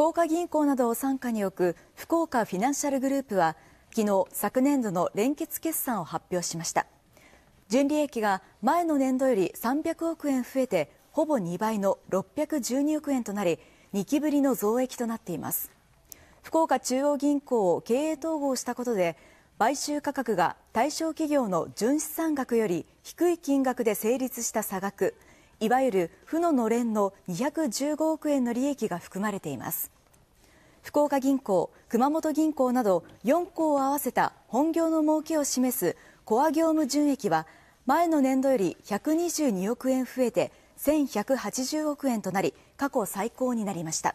福岡銀行などを傘下に置く福岡フィナンシャルグループは昨日昨年度の連結決算を発表しました純利益が前の年度より300億円増えてほぼ2倍の612億円となり2期ぶりの増益となっています福岡中央銀行を経営統合したことで買収価格が対象企業の純資産額より低い金額で成立した差額いわゆる負ののれんの215億円の利益が含まれています福岡銀行熊本銀行など4行を合わせた本業の儲けを示すコア業務純益は前の年度より122億円増えて1180億円となり過去最高になりました